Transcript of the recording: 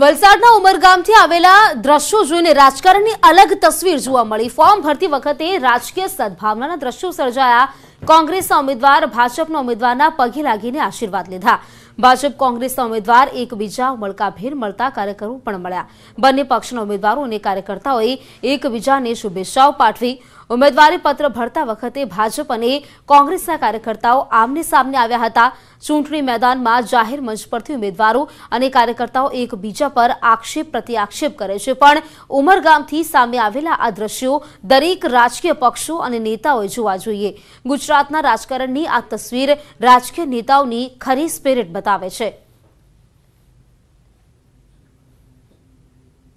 વલસાડના ઉમરગામથી આવેલા દ્રશ્યો જોઈને રાજકારણની અલગ તસવીર જોવા મળી ફોર્મ ભરતી વખતે રાજકીય સદભાવનાના દ્રશ્યો સર્જાયા કોંગ્રેસના ઉમેદવાર ભાજપના ઉમેદવારના પગે લાગીને આશીર્વાદ લીધા ભાજપ કોંગ્રેસના ઉમેદવાર એકબીજા મળકાભેર મળતા કાર્યક્રમો પણ મળ્યા બંને પક્ષના ઉમેદવારો અને કાર્યકર્તાઓએ એકબીજાને શુભેચ્છાઓ પાઠવી ઉમેદવારી પત્ર ભરતા વખતે ભાજપ અને કોંગ્રેસના કાર્યકર્તાઓ આમને સામને આવ્યા હતા ચૂંટણી મેદાનમાં જાહેર મંચ પરથી ઉમેદવારો અને કાર્યકર્તાઓ એકબીજા પર આક્ષેપ પ્રતિ આક્ષેપ કરે છે પણ ઉમરગામથી સામે આવેલા આ દ્રશ્યો દરેક રાજકીય પક્ષો અને નેતાઓએ જોવા જોઈએ ગુજરાત ગુજરાતના રાજકારણની આ તસવીર રાજકીય નેતાઓની ખરી સ્પિરિટ બતાવે છે